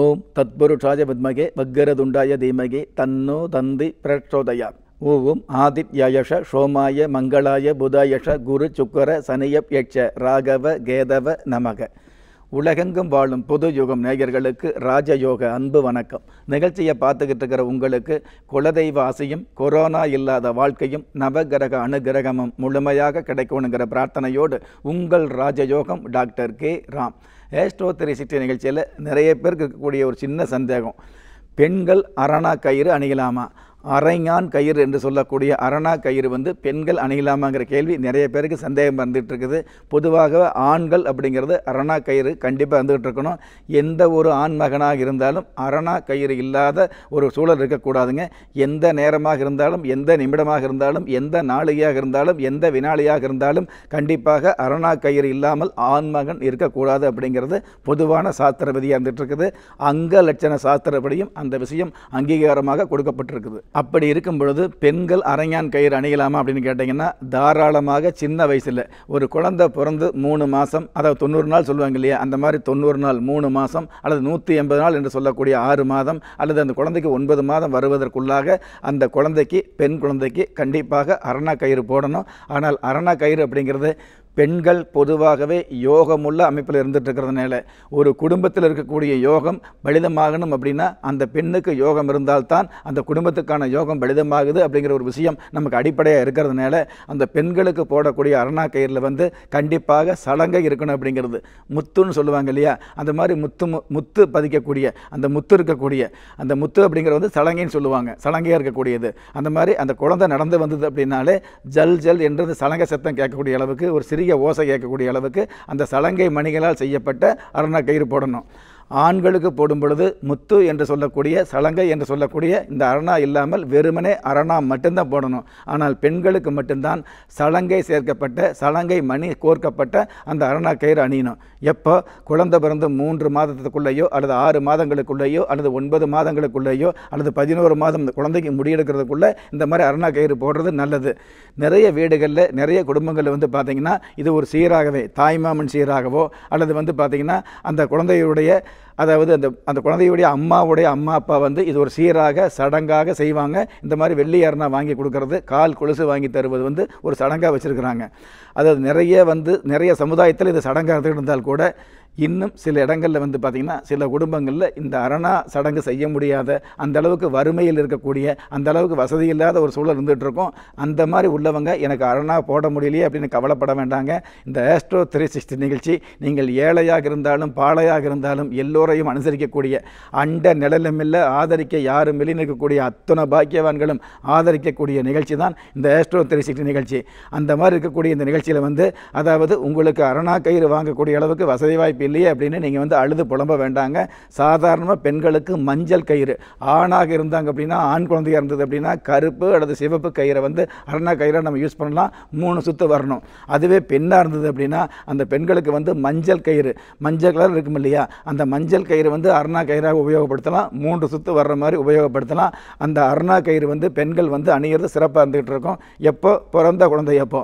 ஓம் தத்புருஷாய பத்மகே பக்கரதுண்டாய தீமகே தன்னோ தந்தி பிரச்சோதய ஓம் ஆதித்யயஷ சோமாய மங்களாய புதயஷ குரு சுக்கர சனியப் யட்ச ராகவ கேதவ நமக உலகெங்கும் வாழும் பொது யுகம் நேயர்களுக்கு ராஜயோக அன்பு வணக்கம் நிகழ்ச்சியை பார்த்துக்கிட்டு இருக்கிற உங்களுக்கு குலதெய்வ ஆசையும் கொரோனா இல்லாத வாழ்க்கையும் நவகிரக அணுகிரகமும் முழுமையாக கிடைக்கணுங்கிற பிரார்த்தனையோடு உங்கள் ராஜயோகம் டாக்டர் கே ராம் ஏஸ்டோத்திரி த்ரீ நிகழ்ச்சியில் நிறைய பேருக்கு இருக்கக்கூடிய ஒரு சின்ன சந்தேகம் பெண்கள் அரணா கயிறு அணியலாமா அரைஞான் கயிறு என்று சொல்லக்கூடிய அரணா கயிறு வந்து பெண்கள் அணியலாமாங்கிற கேள்வி நிறைய பேருக்கு சந்தேகம் வந்துட்டு இருக்குது பொதுவாக ஆண்கள் அப்படிங்கிறது அரணா கயிறு கண்டிப்பாக வந்துகிட்டு இருக்கணும் எந்த ஒரு ஆண் மகனாக இருந்தாலும் அரணா கயிறு இல்லாத ஒரு சூழல் இருக்கக்கூடாதுங்க எந்த நேரமாக இருந்தாலும் எந்த நிமிடமாக இருந்தாலும் எந்த நாளிகையாக இருந்தாலும் எந்த வினாளியாக இருந்தாலும் கண்டிப்பாக அரணா கயிறு இல்லாமல் ஆண்மகன் இருக்கக்கூடாது அப்படிங்கிறது பொதுவான சாஸ்திர விதியாக இருந்துகிட்டு இருக்குது அங்க லட்சண சாஸ்திரப்படியும் அந்த விஷயம் அங்கீகாரமாக கொடுக்கப்பட்டிருக்குது அப்படி இருக்கும் பொழுது பெண்கள் அரங்கான் கயிறு அணியலாமா அப்படின்னு கேட்டிங்கன்னா தாராளமாக சின்ன வயசில் ஒரு குழந்தை பிறந்து மூணு மாதம் அதாவது தொண்ணூறு நாள் சொல்லுவாங்க இல்லையா அந்த மாதிரி தொண்ணூறு நாள் மூணு மாதம் அல்லது நூற்றி எண்பது நாள் என்று சொல்லக்கூடிய ஆறு மாதம் அல்லது அந்த குழந்தைக்கு ஒன்பது மாதம் வருவதற்குள்ளாக அந்த குழந்தைக்கு பெண் குழந்தைக்கு கண்டிப்பாக அரணா கயிறு போடணும் ஆனால் அரணா கயிறு அப்படிங்கிறது பெண்கள் பொதுவாகவே யோகமுள்ள அமைப்பில் இருந்துட்டு இருக்கிறதுனால ஒரு குடும்பத்தில் இருக்கக்கூடிய யோகம் பலிதமாகணும் அப்படின்னா அந்த பெண்ணுக்கு யோகம் இருந்தால்தான் அந்த குடும்பத்துக்கான யோகம் பலிதமாகுது அப்படிங்கிற ஒரு விஷயம் நமக்கு அடிப்படையாக இருக்கிறதுனால அந்த பெண்களுக்கு போடக்கூடிய அரணா கயிறில் வந்து கண்டிப்பாக சடங்கை இருக்கணும் அப்படிங்கிறது முத்துன்னு சொல்லுவாங்க இல்லையா அந்த மாதிரி முத்து முத்து பதிக்கக்கூடிய அந்த முத்து இருக்கக்கூடிய அந்த முத்து அப்படிங்கிறது வந்து சலங்கைன்னு சொல்லுவாங்க சலங்கையாக இருக்கக்கூடியது அந்த மாதிரி அந்த குழந்தை நடந்து வந்தது அப்படின்னாலே ஜல் ஜல் என்றது சலங்கை சத்தம் கேட்கக்கூடிய அளவுக்கு ஒரு சிறு பெரிய ஓசை கேட்கக்கூடிய அளவுக்கு அந்த சலங்கை மணிகளால் செய்யப்பட்ட அருணா கயிறு போடணும் ஆண்களுக்கு போடும் பொழுது முத்து என்று சொல்லக்கூடிய சலங்கை என்று சொல்லக்கூடிய இந்த அரணா இல்லாமல் வெறுமனே அரணா மட்டும்தான் போடணும் ஆனால் பெண்களுக்கு மட்டும்தான் சலங்கை சேர்க்கப்பட்ட சலங்கை மணி கோர்க்கப்பட்ட அந்த அரணா கயிறு அணியணும் எப்போ குழந்தை பிறந்து மூன்று மாதத்துக்குள்ளேயோ அல்லது ஆறு மாதங்களுக்குள்ளேயோ அல்லது ஒன்பது மாதங்களுக்குள்ளேயோ அல்லது பதினோரு மாதம் குழந்தைக்கு முடியெடுக்கிறதுக்குள்ளே இந்த மாதிரி அரணா கயிறு போடுறது நல்லது நிறைய வீடுகளில் நிறைய குடும்பங்களில் வந்து பார்த்திங்கன்னா இது ஒரு சீராகவே தாய்மாமன் சீராகவோ அல்லது வந்து பார்த்திங்கன்னா அந்த குழந்தையுடைய அதாவது அந்த அந்த குழந்தையுடைய அம்மாவுடைய அம்மா அப்பா வந்து இது ஒரு சீராக சடங்காக செய்வாங்க இந்த மாதிரி வெள்ளி அரணா வாங்கி கொடுக்கறது கால் கொலுசு வாங்கி தருவது வந்து ஒரு சடங்காக வச்சுருக்கிறாங்க அதாவது நிறைய வந்து நிறைய சமுதாயத்தில் இது சடங்காக இருந்தால் கூட இன்னும் சில இடங்களில் வந்து பார்த்திங்கன்னா சில குடும்பங்களில் இந்த அரணா சடங்கு செய்ய முடியாத அந்த அளவுக்கு வறுமையில் இருக்கக்கூடிய அந்த அளவுக்கு வசதி இல்லாத ஒரு சூழல் இருந்துகிட்டு அந்த மாதிரி உள்ளவங்க எனக்கு அரணா போட முடியலையே அப்படின்னு கவலைப்பட வேண்டாங்க இந்த ஆஸ்ட்ரோ த்ரீ சிக்ஸ்டி நிகழ்ச்சி நீங்கள் ஏழையாக இருந்தாலும் பாழையாக இருந்தாலும் எல்லோரையும் அனுசரிக்கக்கூடிய அண்ட நிழலுமில்லை ஆதரிக்க யாரும் வெளியே நிற்கக்கூடிய அத்தனை பாக்கியவான்களும் ஆதரிக்கக்கூடிய நிகழ்ச்சி தான் இந்த ஆஸ்ட்ரோ த்ரீ சிக்ஸ்டி நிகழ்ச்சி அந்த மாதிரி இருக்கக்கூடிய இந்த நிகழ்ச்சியில் வந்து அதாவது உங்களுக்கு அரணா கயிறு வாங்கக்கூடிய அளவுக்கு வசதி வாய்ப்பு இல்லையே அப்படின்னு நீங்கள் வந்து அழுது புலம்ப வேண்டாங்க சாதாரணமாக பெண்களுக்கு மஞ்சள் கயிறு ஆணாக இருந்தாங்க அப்படின்னா ஆண் குழந்தையாக இருந்தது அப்படின்னா கருப்பு அல்லது சிவப்பு கயிறை வந்து அரணா கயிறாக நம்ம யூஸ் பண்ணலாம் மூணு சுற்று வரணும் அதுவே பெண்ணாக இருந்தது அப்படின்னா அந்த பெண்களுக்கு வந்து மஞ்சள் கயிறு மஞ்சள் கலர் இருக்கும் இல்லையா அந்த மஞ்சள் கயிறு வந்து அருணா கயிறாக உபயோகப்படுத்தலாம் மூன்று சுற்று வர்ற மாதிரி உபயோகப்படுத்தலாம் அந்த அருணா கயிறு வந்து பெண்கள் வந்து அணியிறது சிறப்பாக இருந்துகிட்டு இருக்கும் எப்போ பிறந்த குழந்தை எப்போ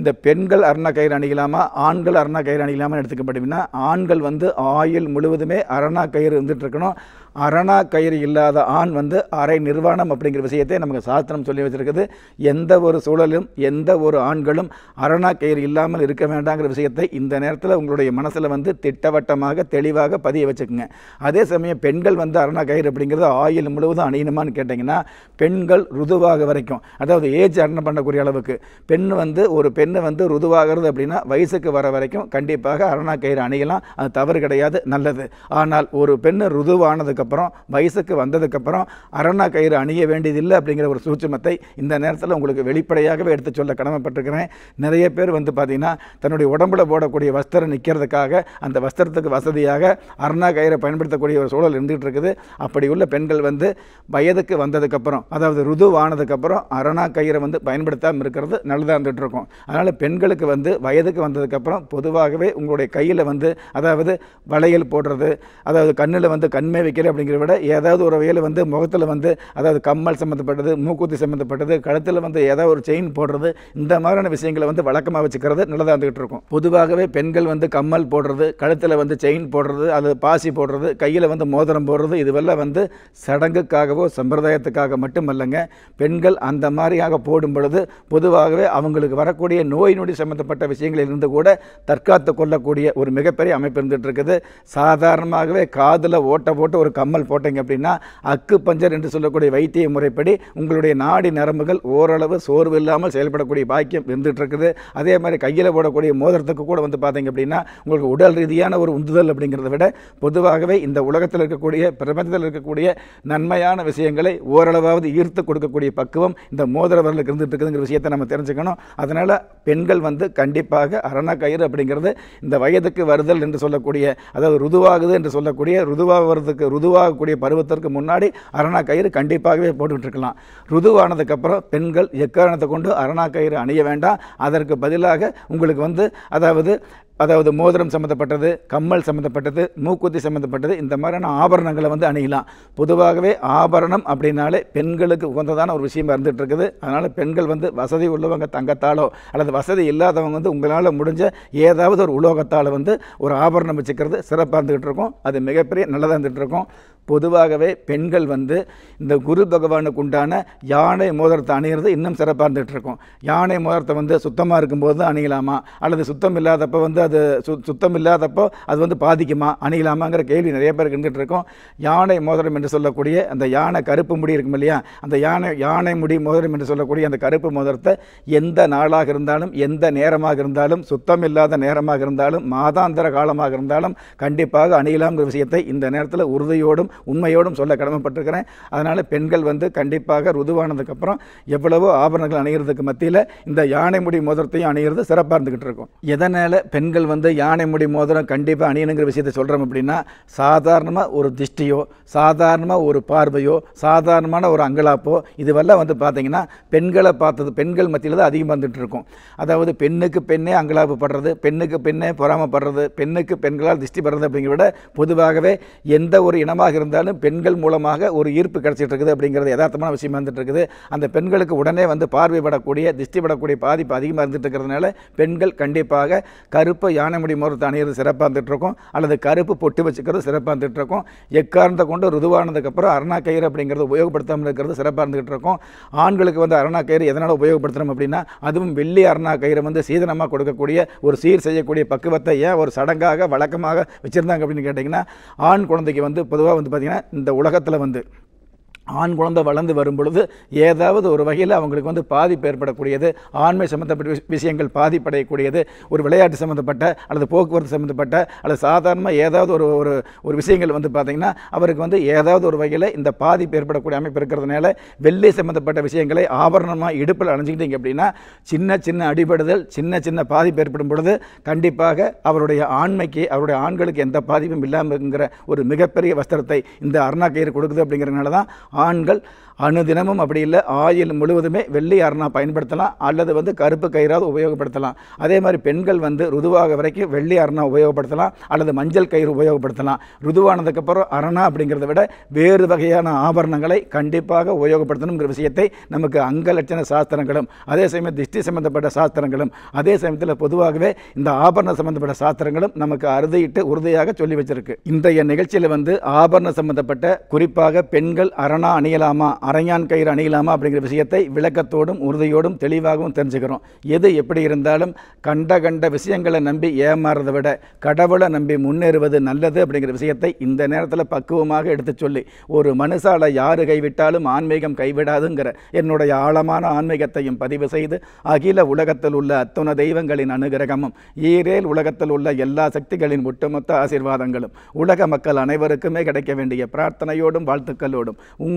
இந்த பெண்கள் அருணா கயிறு அணிகலாமா ஆண்கள் அருணா கயிறு அணிகலாமா எடுத்துக்கப்பட்டீங்கன்னா ஆண்கள் வந்து ஆயில் முழுவதுமே அரணா கயிறு இருக்கணும் அரணா கயிறு இல்லாத ஆண் வந்து அரை நிர்வாணம் அப்படிங்கிற விஷயத்தை நமக்கு சாஸ்திரம் சொல்லி வச்சுருக்குது எந்த ஒரு சூழலும் எந்த ஒரு ஆண்களும் அரணா கயிறு இல்லாமல் இருக்க வேண்டாங்கிற விஷயத்தை இந்த நேரத்தில் உங்களுடைய மனசில் வந்து திட்டவட்டமாக தெளிவாக பதிய வச்சுக்கோங்க அதே சமயம் பெண்கள் வந்து அரணா கயிறு அப்படிங்கிறது ஆயில் முழுவதும் அணியணுமான்னு கேட்டிங்கன்னா பெண்கள் ருதுவாக வரைக்கும் அதாவது ஏஜ் அரணம் பண்ணக்கூடிய அளவுக்கு பெண் வந்து ஒரு பெண்ணை வந்து ருதுவாகிறது அப்படின்னா வயசுக்கு வர வரைக்கும் கண்டிப்பாக அரணா கயிறு அணியலாம் அது தவறு கிடையாது நல்லது ஆனால் ஒரு பெண் ருதுவானதுக்கு அப்புறம் வயசுக்கு வந்ததுக்கப்புறம் அரணா கயிறு அணிய வேண்டியதில்லை அப்படிங்கிற ஒரு சூட்சமத்தை இந்த நேரத்தில் உங்களுக்கு வெளிப்படையாகவே எடுத்து சொல்ல கடமைப்பட்டிருக்கிறேன் நிறைய பேர் வந்து பார்த்திங்கன்னா தன்னுடைய உடம்புல போடக்கூடிய வஸ்திரம் நிற்கிறதுக்காக அந்த வஸ்திரத்துக்கு வசதியாக அரணா கயிறை பயன்படுத்தக்கூடிய ஒரு சூழல் இருந்துகிட்டு இருக்குது அப்படி உள்ள பெண்கள் வந்து வயதுக்கு வந்ததுக்கப்புறம் அதாவது ருதுவானதுக்கப்புறம் அரணா கயிறை வந்து பயன்படுத்தாமல் இருக்கிறது நல்லதாக இருந்துகிட்டு இருக்கும் அதனால் பெண்களுக்கு வந்து வயதுக்கு வந்ததுக்கப்புறம் பொதுவாகவே உங்களுடைய கையில் வந்து அதாவது வளையல் போடுறது அதாவது கண்ணில் வந்து கண்மை வைக்கிற சமையல் அப்படிங்கிற விட ஏதாவது ஒரு வகையில் வந்து முகத்தில் வந்து அதாவது கம்மல் சம்மந்தப்பட்டது மூக்குத்தி சம்மந்தப்பட்டது கழுத்தில் வந்து ஏதாவது ஒரு செயின் போடுறது இந்த மாதிரியான விஷயங்களை வந்து வழக்கமாக வச்சுக்கிறது நல்லதாக இருந்துகிட்டு இருக்கும் பொதுவாகவே பெண்கள் வந்து கம்மல் போடுறது கழுத்தில் வந்து செயின் போடுறது அது பாசி போடுறது கையில் வந்து மோதிரம் போடுறது இதுவெல்லாம் வந்து சடங்குக்காகவோ சம்பிரதாயத்துக்காக மட்டுமல்லங்க பெண்கள் அந்த மாதிரியாக போடும் பொழுது பொதுவாகவே அவங்களுக்கு வரக்கூடிய நோய் நொடி சம்மந்தப்பட்ட விஷயங்களில் இருந்து கூட தற்காத்து கொள்ளக்கூடிய ஒரு மிகப்பெரிய அமைப்பு இருந்துகிட்டு இருக்குது சாதாரணமாகவே காதில் ஓட்ட போட்டு ஒரு கம்மல் போட்டீங்க அப்படின்னா அக்கு பஞ்சர் என்று சொல்லக்கூடிய வைத்திய முறைப்படி உங்களுடைய நாடி நரம்புகள் ஓரளவு சோர்வு இல்லாமல் செயல்படக்கூடிய பாக்கியம் இருந்துகிட்ருக்குது அதே மாதிரி கையில் போடக்கூடிய மோதிரத்துக்கு கூட வந்து பார்த்தீங்க அப்படின்னா உங்களுக்கு உடல் ரீதியான ஒரு உந்துதல் அப்படிங்கிறத விட பொதுவாகவே இந்த உலகத்தில் இருக்கக்கூடிய பிரபஞ்சத்தில் இருக்கக்கூடிய நன்மையான விஷயங்களை ஓரளவாவது ஈர்த்து கொடுக்கக்கூடிய பக்குவம் இந்த மோதிரவர்களுக்கு இருந்துட்டு இருக்குதுங்கிற விஷயத்தை நம்ம தெரிஞ்சுக்கணும் அதனால் பெண்கள் வந்து கண்டிப்பாக அரணக்கயிறு அப்படிங்கிறது இந்த வயதுக்கு வருதல் என்று சொல்லக்கூடிய அதாவது ருதுவாகுது என்று சொல்லக்கூடிய ருதுவாகிறதுக்கு ருது ருதுவாகக்கூடிய பருவத்திற்கு முன்னாடி அரணா கயிறு கண்டிப்பாகவே போட்டுக்கிட்டுருக்கலாம் ருதுவானதுக்கப்புறம் பெண்கள் எக்காரணத்தை கொண்டு அரணா கயிறு அணிய வேண்டாம் அதற்கு பதிலாக உங்களுக்கு வந்து அதாவது அதாவது மோதிரம் சம்மந்தப்பட்டது கம்மல் சம்மந்தப்பட்டது மூக்குத்தி சம்மந்தப்பட்டது இந்த மாதிரியான ஆபரணங்களை வந்து அணியலாம் பொதுவாகவே ஆபரணம் அப்படின்னாலே பெண்களுக்கு உகந்ததான ஒரு விஷயமாக இருந்துகிட்டு இருக்குது அதனால் பெண்கள் வந்து வசதி உள்ளவங்க தங்கத்தாலோ அல்லது வசதி இல்லாதவங்க வந்து உங்களால் முடிஞ்ச ஏதாவது ஒரு உலோகத்தால் வந்து ஒரு ஆபரணம் வச்சுக்கிறது சிறப்பாக இருந்துகிட்டு இருக்கும் அது மிகப்பெரிய நல்லதாக இருந்துகிட்டு இருக்கும் பொதுவாகவே பெண்கள் வந்து இந்த குரு பகவானுக்கு உண்டான யானை மோதிரத்தை அணிகிறது இன்னும் சிறப்பாக இருந்துகிட்டு இருக்கும் யானை மோதிரத்தை வந்து சுத்தமாக இருக்கும்போது அணியலாமா அல்லது சுத்தம் இல்லாதப்போ வந்து அது சு சுத்தம் இல்லாதப்போ அது வந்து பாதிக்குமா அணியலாமாங்கிற கேள்வி நிறைய பேருக்கு இருந்துகிட்டு இருக்கோம் யானை மோதிரம் என்று சொல்லக்கூடிய அந்த யானை கருப்பு முடி இருக்கும் இல்லையா அந்த யானை யானை முடி மோதிரம் என்று சொல்லக்கூடிய அந்த கருப்பு மோதிரத்தை எந்த நாளாக இருந்தாலும் எந்த நேரமாக இருந்தாலும் சுத்தம் இல்லாத நேரமாக இருந்தாலும் மாதாந்திர காலமாக இருந்தாலும் கண்டிப்பாக அணியலாம்ங்கிற விஷயத்தை இந்த நேரத்தில் உறுதியோடும் உண்மையோடும் சொல்ல கடமைப்பட்டிருக்கிறேன் அதனால் பெண்கள் வந்து கண்டிப்பாக ருதுவானதுக்கப்புறம் எவ்வளவோ ஆபரணங்கள் அணிகிறதுக்கு மத்தியில் இந்த யானை முடி மோதிரத்தையும் அணிகிறது சிறப்பாக இருந்துக்கிட்டு இருக்கும் எதனால் பெண்கள் வந்து யானை முடி மோதிரம் கண்டிப்பாக அணியணுங்கிற விஷயத்தை சொல்கிறோம் அப்படின்னா சாதாரணமாக ஒரு திஷ்டியோ சாதாரணமாக ஒரு பார்வையோ சாதாரணமான ஒரு அங்கலாப்போ இதுவெல்லாம் வந்து பார்த்திங்கன்னா பெண்களை பார்த்தது பெண்கள் மத்தியில் தான் அதிகமாக வந்துட்டு இருக்கும் அதாவது பெண்ணுக்கு பெண்ணே அங்கலாப்பு படுறது பெண்ணுக்கு பெண்ணே பொறாமப்படுறது பெண்ணுக்கு பெண்களால் திருஷ்டி படுறது அப்படிங்கிறத விட பொதுவாகவே எந்த ஒரு இனமாக இருந்தால் இருந்தாலும் பெண்கள் மூலமாக ஒரு ஈர்ப்பு கிடச்சிட்டு இருக்குது அப்படிங்கிறது யதார்த்தமான விஷயமா இருந்துட்டு இருக்குது அந்த பெண்களுக்கு உடனே வந்து பார்வைப்படக்கூடிய திருஷ்டிப்படக்கூடிய பாதிப்பு அதிகமாக இருந்துட்டு இருக்கிறதுனால பெண்கள் கண்டிப்பாக கருப்பு முடி முகூர்த்தம் அணியிறது சிறப்பாக இருந்துகிட்ருக்கும் அல்லது கருப்பு பொட்டு வச்சுக்கிறது சிறப்பாக இருக்கும் எக்காரணத்தை கொண்டு ருதுவானதுக்கப்புறம் அருணா கயிறு அப்படிங்கிறது உபயோகப்படுத்தாமல் இருக்கிறது சிறப்பாக இருந்துகிட்டு இருக்கும் ஆண்களுக்கு வந்து அருணா கயிறு எதனால் உபயோகப்படுத்தணும் அப்படின்னா அதுவும் வெள்ளி அருணா கயிறு வந்து சீதனமாக கொடுக்கக்கூடிய ஒரு சீர் செய்யக்கூடிய பக்குவத்தை ஏன் ஒரு சடங்காக வழக்கமாக வச்சுருந்தாங்க அப்படின்னு கேட்டிங்கன்னா ஆண் குழந்தைக்கு வந்து பொதுவாக வந்து பார்த்தீங்கன்னா இந்த உலகத்தில் வந்து ஆண் குழந்தை வளர்ந்து வரும் பொழுது ஏதாவது ஒரு வகையில் அவங்களுக்கு வந்து பாதிப்பு ஏற்படக்கூடியது ஆண்மை சம்மந்தப்பட்ட விஷயங்கள் பாதிப்படையக்கூடியது ஒரு விளையாட்டு சம்மந்தப்பட்ட அல்லது போக்குவரத்து சம்மந்தப்பட்ட அல்லது சாதாரணமாக ஏதாவது ஒரு ஒரு ஒரு விஷயங்கள் வந்து பார்த்திங்கன்னா அவருக்கு வந்து ஏதாவது ஒரு வகையில் இந்த பாதிப்பு ஏற்படக்கூடிய அமைப்பு இருக்கிறதுனால வெள்ளை சம்மந்தப்பட்ட விஷயங்களை ஆபரணமாக இடுப்பில் அணிஞ்சிக்கிட்டீங்க அப்படின்னா சின்ன சின்ன அடிபடுதல் சின்ன சின்ன பாதிப்பு ஏற்படும் பொழுது கண்டிப்பாக அவருடைய ஆண்மைக்கு அவருடைய ஆண்களுக்கு எந்த பாதிப்பும் இல்லாமல்ங்கிற ஒரு மிகப்பெரிய வஸ்திரத்தை இந்த அருணா கயிறு கொடுக்குது அப்படிங்கிறதுனால தான் ஆண்கள் அணுதினமும் அப்படி இல்லை ஆயில் முழுவதுமே வெள்ளி அரணா பயன்படுத்தலாம் அல்லது வந்து கருப்பு கயிறாவது உபயோகப்படுத்தலாம் அதே மாதிரி பெண்கள் வந்து ருதுவாக வரைக்கும் வெள்ளி அரணா உபயோகப்படுத்தலாம் அல்லது மஞ்சள் கயிறு உபயோகப்படுத்தலாம் ருதுவானதுக்கப்புறம் அரணா அப்படிங்கிறத விட வேறு வகையான ஆபரணங்களை கண்டிப்பாக உபயோகப்படுத்தணுங்கிற விஷயத்தை நமக்கு அங்கலட்சண சாஸ்திரங்களும் அதே சமயம் திருஷ்டி சம்பந்தப்பட்ட சாஸ்திரங்களும் அதே சமயத்தில் பொதுவாகவே இந்த ஆபரண சம்பந்தப்பட்ட சாஸ்திரங்களும் நமக்கு அறுதியிட்டு உறுதியாக சொல்லி வச்சிருக்கு இன்றைய நிகழ்ச்சியில் வந்து ஆபரண சம்பந்தப்பட்ட குறிப்பாக பெண்கள் அரணா அணியலாமா அணியலாமா அரையான் கயிறு அணியலாமா அப்படிங்கிற விஷயத்தை விளக்கத்தோடும் உறுதியோடும் தெளிவாகவும் தெரிஞ்சுக்கிறோம் எது எப்படி இருந்தாலும் கண்ட கண்ட விஷயங்களை நம்பி ஏமாறுறதை விட கடவுளை நம்பி முன்னேறுவது நல்லது அப்படிங்கிற விஷயத்தை இந்த நேரத்தில் பக்குவமாக எடுத்து சொல்லி ஒரு மனுஷால யார் கைவிட்டாலும் ஆன்மீகம் கைவிடாதுங்கிற என்னுடைய ஆழமான ஆன்மீகத்தையும் பதிவு செய்து அகில உலகத்தில் உள்ள அத்துண தெய்வங்களின் அனுகிரகமும் ஈரேல் உலகத்தில் உள்ள எல்லா சக்திகளின் ஒட்டுமொத்த ஆசீர்வாதங்களும் உலக மக்கள் அனைவருக்குமே கிடைக்க வேண்டிய பிரார்த்தனையோடும் வாழ்த்துக்களோடும் உங்கள்